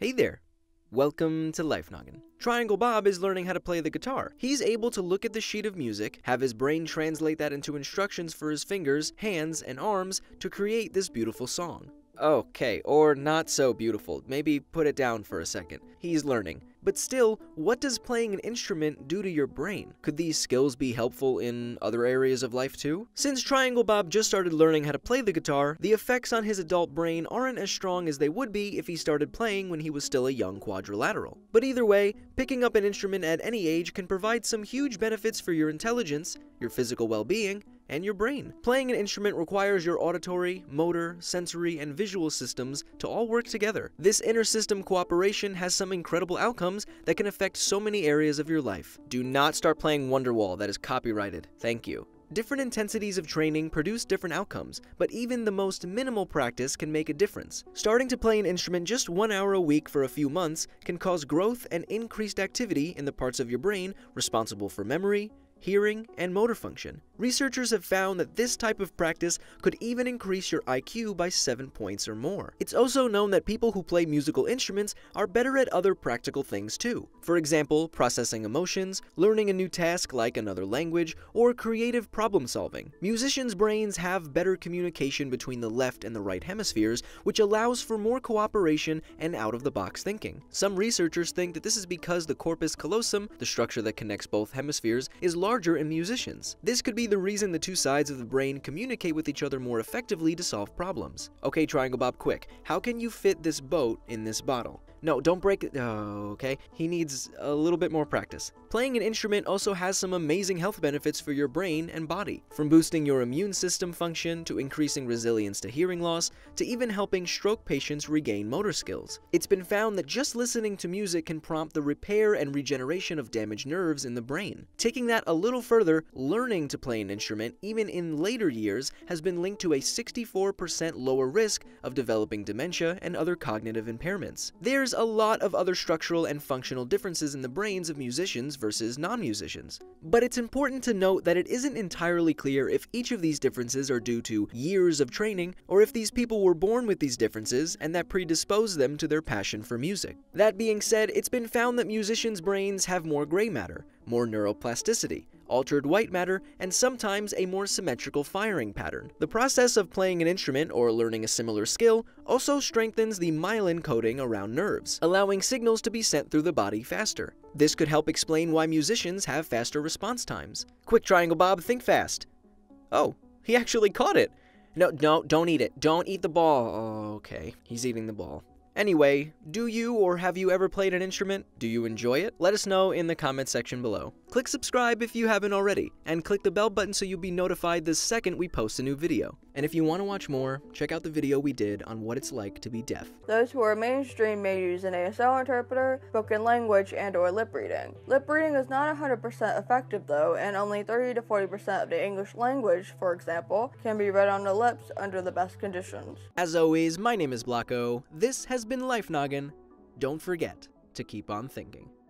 Hey there! Welcome to Life Noggin. Triangle Bob is learning how to play the guitar. He's able to look at the sheet of music, have his brain translate that into instructions for his fingers, hands, and arms to create this beautiful song. Okay, or not so beautiful. Maybe put it down for a second. He's learning. But still, what does playing an instrument do to your brain? Could these skills be helpful in other areas of life too? Since Triangle Bob just started learning how to play the guitar, the effects on his adult brain aren't as strong as they would be if he started playing when he was still a young quadrilateral. But either way, picking up an instrument at any age can provide some huge benefits for your intelligence, your physical well-being, and your brain. Playing an instrument requires your auditory, motor, sensory, and visual systems to all work together. This inter-system cooperation has some incredible outcomes that can affect so many areas of your life. Do not start playing Wonderwall, that is copyrighted. Thank you. Different intensities of training produce different outcomes, but even the most minimal practice can make a difference. Starting to play an instrument just one hour a week for a few months can cause growth and increased activity in the parts of your brain responsible for memory, hearing, and motor function. Researchers have found that this type of practice could even increase your IQ by 7 points or more. It's also known that people who play musical instruments are better at other practical things too. For example, processing emotions, learning a new task like another language, or creative problem solving. Musicians' brains have better communication between the left and the right hemispheres, which allows for more cooperation and out-of-the-box thinking. Some researchers think that this is because the corpus callosum, the structure that connects both hemispheres, is larger larger in musicians. This could be the reason the two sides of the brain communicate with each other more effectively to solve problems. Okay, Triangle Bob Quick, how can you fit this boat in this bottle? No, don't break it. Oh, okay. He needs a little bit more practice. Playing an instrument also has some amazing health benefits for your brain and body, from boosting your immune system function to increasing resilience to hearing loss to even helping stroke patients regain motor skills. It's been found that just listening to music can prompt the repair and regeneration of damaged nerves in the brain. Taking that a little further, learning to play an instrument, even in later years, has been linked to a 64% lower risk of developing dementia and other cognitive impairments. There's there's a lot of other structural and functional differences in the brains of musicians versus non-musicians, but it's important to note that it isn't entirely clear if each of these differences are due to years of training or if these people were born with these differences and that predisposed them to their passion for music. That being said, it's been found that musicians' brains have more gray matter, more neuroplasticity, altered white matter, and sometimes a more symmetrical firing pattern. The process of playing an instrument or learning a similar skill also strengthens the myelin coating around nerves, allowing signals to be sent through the body faster. This could help explain why musicians have faster response times. Quick Triangle Bob, think fast. Oh, he actually caught it. No, no, don't eat it. Don't eat the ball. Oh, okay, he's eating the ball. Anyway, do you or have you ever played an instrument? Do you enjoy it? Let us know in the comment section below. Click subscribe if you haven't already, and click the bell button so you'll be notified the second we post a new video. And if you want to watch more, check out the video we did on what it's like to be deaf. Those who are mainstream may use an ASL interpreter, spoken language, and or lip reading. Lip reading is not 100% effective though, and only 30 to 40% of the English language, for example, can be read on the lips under the best conditions. As always, my name is Blocko. This has been Life Noggin. Don't forget to keep on thinking.